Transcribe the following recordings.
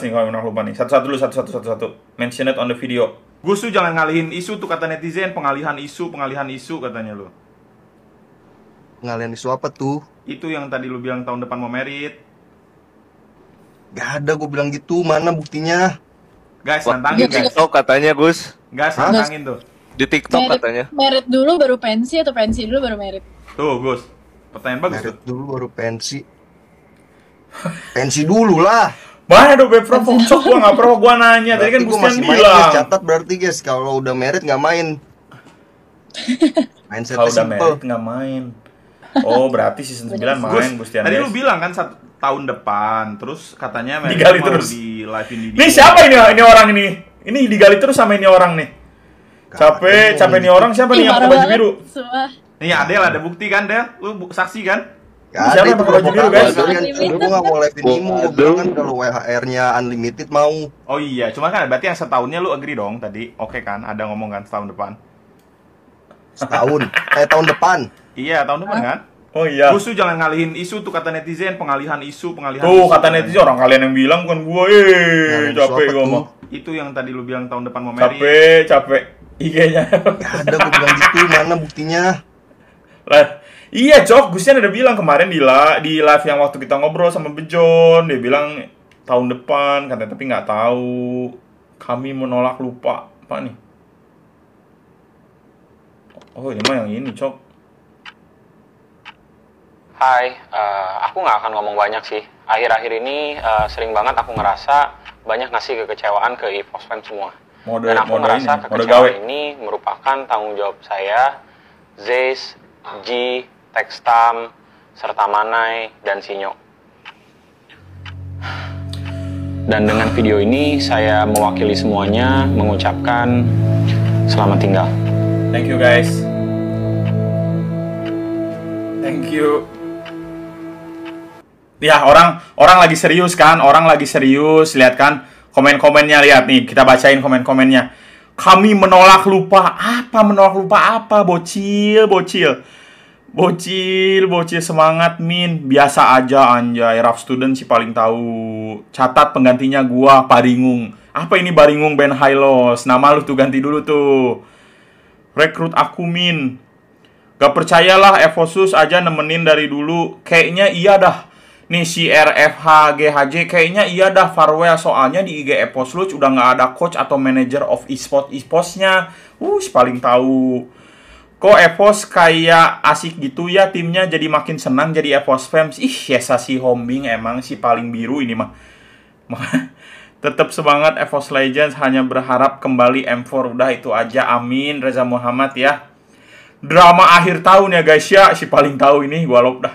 nih kalau menang lupa nih. Satu-satu dulu, satu-satu, satu-satu. Mention it on the video. Gus tuh jangan ngalihin isu tuh kata netizen, pengalihan isu, pengalihan isu katanya lu. Pengalihan isu apa tuh? Itu yang tadi lu bilang tahun depan mau merit. Gak ada gue bilang gitu, mana buktinya? Guys, nantangin guys. TikTok katanya Gus. Guys, nantangin tuh. Di TikTok merit, katanya. Merit dulu baru pensi atau pensi dulu baru merit? Tuh Gus, pertanyaan bagus. Merit dulu baru pensi. pensi dulu lah. Mana dong back from home? Cok, gue gak pro, gue nanya. Tadi kan Gustian bilang. Guys, catat berarti guys, kalau udah merit gak main. Mindset kalau udah merit gak main. Oh, berarti season 9 main Gus, Tadi lu bilang kan satu tahun depan, terus katanya merit digali mau terus. di live ini. Nih siapa ini, ini orang ini? Ini digali terus sama ini orang nih. Capek, capek nih orang siapa nih yang pakai baju biru? Nih Adel ada bukti kan Del? Lu saksi kan? Ya, ada itu guys. Kan, dulu gua gak mau live Nemo, gua bilang kan kalau WHR-nya unlimited mau. Oh iya, cuma kan berarti yang setahunnya lu agree dong tadi. Oke okay, kan, ada ngomong kan setahun depan. Setahun? eh tahun depan. Iya, tahun depan kan? Oh iya. Musuh jangan ngalihin isu tuh kata netizen, pengalihan isu, pengalihan. Tuh isu, kata netizen orang kalian yang bilang kan gua, eh capek gua mah. Itu yang tadi lu bilang tahun depan mau meri. Capek, capek. IG-nya. ada gua bilang gitu, mana buktinya? Lah, Iya, Cok. Gusian udah bilang kemarin di, la, di live yang waktu kita ngobrol sama Bejon. Dia bilang tahun depan, katanya tapi nggak tahu. Kami menolak lupa. Apa nih? Oh, ini mah yang ini, Cok. Hai, uh, aku nggak akan ngomong banyak sih. Akhir-akhir ini uh, sering banget aku ngerasa banyak ngasih kekecewaan ke EVOS fans semua. Mode, Dan aku ngerasa ini, kekecewaan ini merupakan tanggung jawab saya, Zeiss, G, Tekstam, serta Manai, dan Sinyo. Dan dengan video ini, saya mewakili semuanya mengucapkan selamat tinggal. Thank you guys. Thank you. Ya, orang orang lagi serius kan? Orang lagi serius, lihat kan? Komen-komennya lihat nih, kita bacain komen-komennya. Kami menolak lupa. Apa menolak lupa apa, bocil, bocil? Bocil, bocil semangat Min. Biasa aja anjay, rap student sih paling tahu. Catat penggantinya gua Paringung. Apa ini Baringung Ben Hilos? Nama lu tuh ganti dulu tuh. Rekrut aku Min. Gak percayalah Evosus aja nemenin dari dulu. Kayaknya iya dah. Nih si RFH GHJ kayaknya iya dah farewell soalnya di IG Epos Luch udah nggak ada coach atau manager of e-sport e-sportsnya. Uh, paling tahu. Kok Evos kayak asik gitu ya timnya jadi makin senang jadi Evos fans. Ih, ya si Hombing emang si paling biru ini mah. Tetap semangat Evos Legends hanya berharap kembali M4 udah itu aja. Amin Reza Muhammad ya. Drama akhir tahun ya guys ya, si paling tahu ini gua lop dah.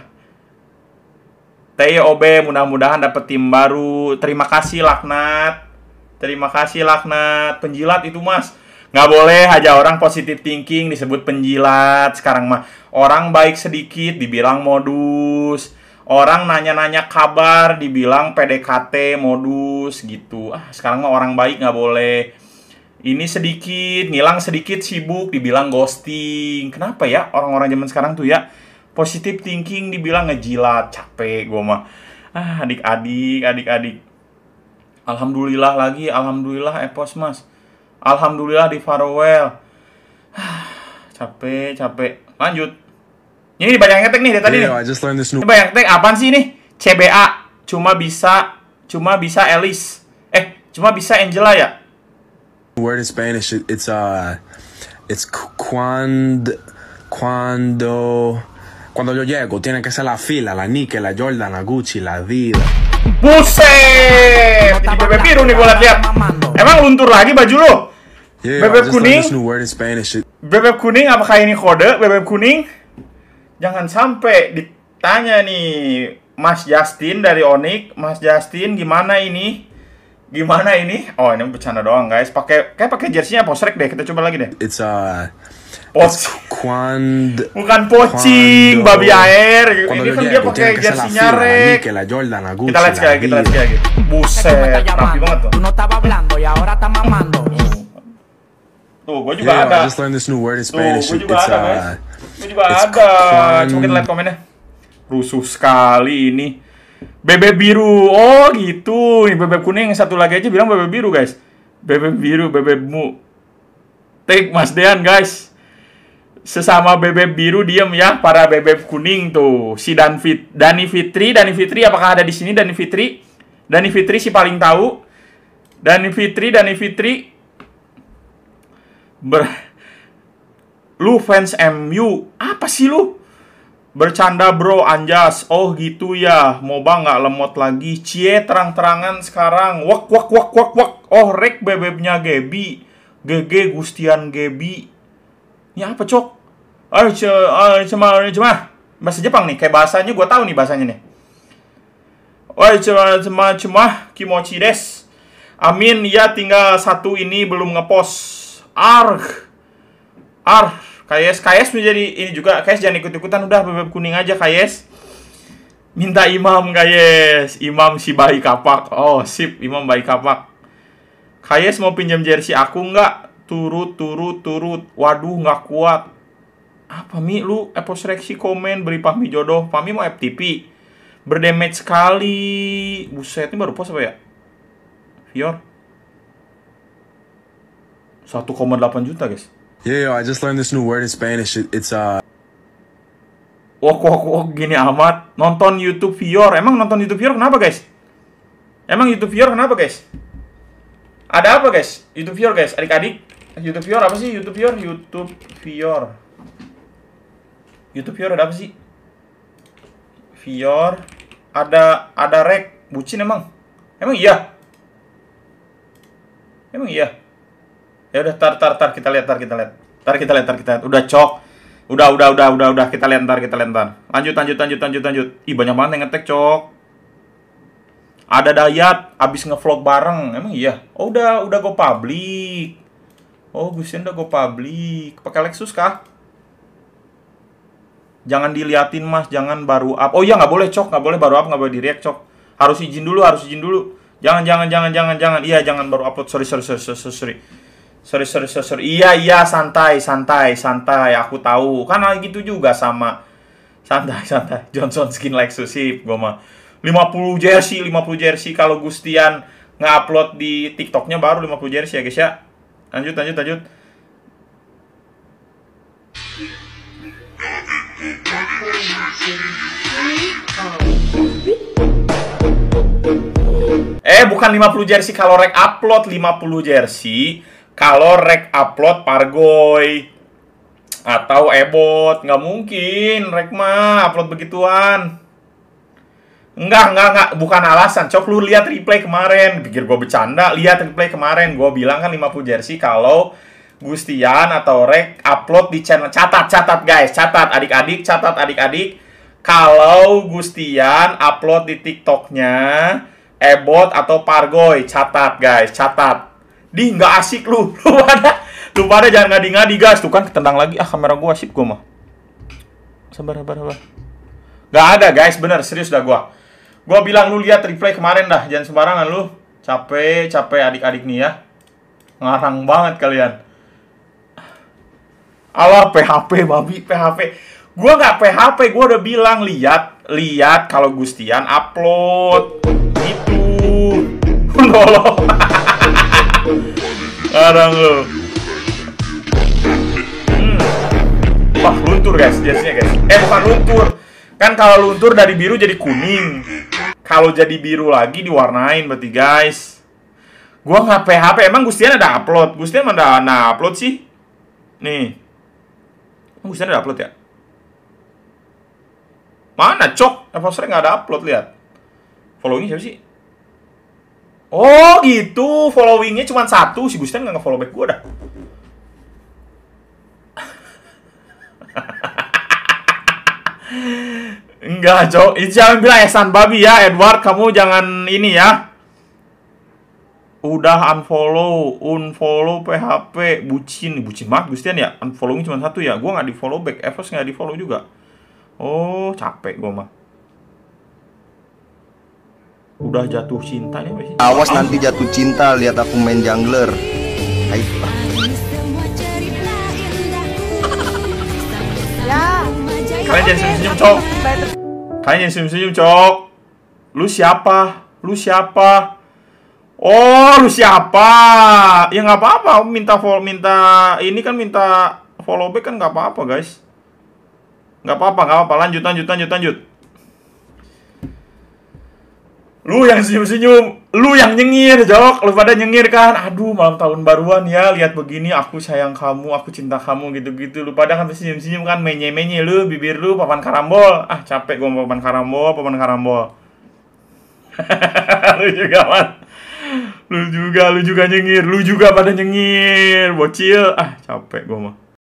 TOB mudah-mudahan dapet tim baru. Terima kasih Laknat. Terima kasih Laknat. Penjilat itu Mas. Nggak boleh aja orang positif thinking disebut penjilat. Sekarang mah orang baik sedikit dibilang modus. Orang nanya-nanya kabar dibilang PDKT modus gitu. Ah, sekarang mah orang baik nggak boleh. Ini sedikit, ngilang sedikit sibuk dibilang ghosting. Kenapa ya orang-orang zaman sekarang tuh ya? positif thinking dibilang ngejilat, capek gue mah. Ah, adik-adik, adik-adik. Alhamdulillah lagi, alhamdulillah Epos eh, Mas Alhamdulillah di farewell. capek, capek. Lanjut. Ini banyak ngetek nih dari tadi yeah, nih. Ini banyak ngetek apaan sih ini? CBA cuma bisa cuma bisa Elis. Eh, cuma bisa Angela ya? Word in Spanish it, it's uh it's cuando cuando cuando yo llego tiene que ser la fila, la Nike, la Jordan, la Gucci, la Adidas. Buset! Jadi bebe biru nih gue liat-liat. Emang luntur lagi baju lo? Yeah, bebek kuning. bebek word in Spanish. kuning apakah ini kode bebek kuning? Jangan sampai ditanya nih Mas Justin dari Onik, Mas Justin gimana ini? Gimana ini? Oh, ini bercanda doang, guys. Pakai kayak pakai jersinya Posrek deh. Kita coba lagi deh. It's a uh, Poc Quand Bukan pocing, quando, babi air. Ini kan dia pakai jersinya rek. Kita lihat sekali, kita lihat sekali. Buset, rapi banget tuh. Tuh, gue juga yeah, ada. I just learned this new word in Spanish. Tuh, gue juga ada, uh, guys Gue juga ada. Coba kita lihat komennya. Rusuh sekali ini. Bebek biru. Oh, gitu. Ini bebek kuning satu lagi aja bilang bebek biru, guys. Bebek biru, bebek mu Take Mas Dean, guys. Sesama bebek biru diem ya para bebek kuning tuh. Si Dan Fit, Dani Fitri, Dani Fitri apakah ada di sini Dani Fitri? Dani Fitri si paling tahu. Dani Fitri, Dani Fitri, ber lu fans MU apa sih lu bercanda bro anjas oh gitu ya moba nggak lemot lagi cie terang-terangan sekarang wak wak wak wak wak oh rek bebeknya Gebi GG Gustian Gebi ini apa cok ayo cuma cema bahasa Jepang nih kayak bahasanya gue tahu nih bahasanya nih Oi, cuma cuma cuma kimochi des. Amin, ya tinggal satu ini belum ngepost Arg. Arg. KS, KS menjadi ini juga. KS jangan ikut-ikutan. Udah bebek kuning aja KS. Minta imam KS. Imam si bayi kapak. Oh sip. Imam bayi kapak. KS mau pinjam jersey aku nggak? Turut, turut, turut. Waduh nggak kuat. Apa Mi? Lu Epos reaksi komen beri Pahmi jodoh. Pahmi mau FTP. Berdamage sekali. Buset, ini baru pos apa ya? Fior koma delapan juta guys. Yeah, yo, I just learned this new word in Spanish. It, it's uh Wok wok wok gini amat. Nonton YouTube Vior. Emang nonton YouTube Vior kenapa, guys? Emang YouTube Vior kenapa, guys? Ada apa, guys? YouTube Vior, guys. Adik-adik, YouTube Vior apa sih? YouTube Vior, YouTube Vior. YouTube Vior ada apa sih? Vior ada ada rek bucin emang. Emang iya? Emang iya? Ya udah tar tar tar kita lihat tar kita lihat. Tar kita lihat tar kita lihat. Udah cok. Udah udah udah udah udah kita lihat tar kita lihat tar. Lanjut lanjut lanjut lanjut lanjut. Ih banyak banget yang ngetek cok. Ada Dayat abis ngevlog bareng. Emang iya. Oh udah udah gue publik Oh Gusin udah gue publik Pakai Lexus kah? Jangan diliatin mas, jangan baru up. Oh iya nggak boleh cok, nggak boleh baru up, nggak boleh direct cok. Harus izin dulu, harus izin dulu. Jangan, jangan, jangan, jangan, jangan. Iya, jangan baru upload. Sorry, sorry, sorry, sorry, sorry sorry sorry sorry, sorry. iya iya santai santai santai aku tahu karena gitu juga sama santai santai Johnson skin Lexus sip gue mah 50 jersey 50 jersey kalau Gustian ngupload upload di TikToknya baru 50 jersey ya guys ya lanjut lanjut lanjut Eh bukan 50 jersey kalau rek upload 50 jersey kalau rek upload Pargoy atau Ebot nggak mungkin rek mah upload begituan Enggak, enggak, enggak, bukan alasan. Cok, lu lihat replay kemarin. Pikir gue bercanda, lihat replay kemarin. Gue bilang kan 50 jersey kalau Gustian atau Rek upload di channel. Catat, catat guys, catat adik-adik, catat adik-adik. Kalau Gustian upload di TikToknya, Ebot atau Pargoy, catat guys, catat di nggak asik lu lu pada lu pada jangan ngadi-ngadi gas tuh kan ketendang lagi ah kamera gua asik gua mah sabar sabar sabar nggak ada guys bener serius dah gua gua bilang lu lihat replay kemarin dah jangan sembarangan lu capek capek adik-adik nih ya ngarang banget kalian Allah PHP babi PHP gua nggak PHP gua udah bilang lihat lihat kalau Gustian upload itu loh lo. Hmm. Wah luntur guys biasanya guys. Eh bukan luntur. Kan kalau luntur dari biru jadi kuning. Kalau jadi biru lagi diwarnain berarti guys. Gua nggak PHP. Emang Gustian ada upload? Gustian mana ada upload sih? Nih. Emang Gustian ada upload ya? Mana cok? sering nggak ada upload lihat. Follow ini siapa sih? Oh gitu, followingnya cuma satu, si Gusten nggak nge back gue dah. Enggak, Itu Jangan bilang Esan Babi ya, Edward. Kamu jangan ini ya. Udah unfollow, unfollow PHP, bucin, bucin banget Gustian ya. Unfollowing cuma satu ya. Gue nggak di follow back, Evers nggak di follow juga. Oh, capek gue mah udah jatuh cinta nih ya, masih. awas nanti jatuh cinta lihat aku main jungler Hai. ya kalian jangan senyum-senyum ya, cok kalian jangan senyum-senyum cok lu siapa lu siapa oh lu siapa ya nggak apa-apa minta follow minta ini kan minta follow back kan nggak apa-apa guys nggak apa-apa nggak apa-apa lanjut lanjut lanjut lanjut Lu yang senyum-senyum, lu yang nyengir, Jok. Lu pada nyengir kan. Aduh, malam tahun baruan ya, lihat begini aku sayang kamu, aku cinta kamu gitu-gitu. Lu pada kan senyum-senyum kan menye-menye lu, bibir lu papan karambol. Ah, capek gua papan karambol, papan karambol. lu juga, Man. Lu juga, lu juga nyengir, lu juga pada nyengir, bocil. Ah, capek gua mah.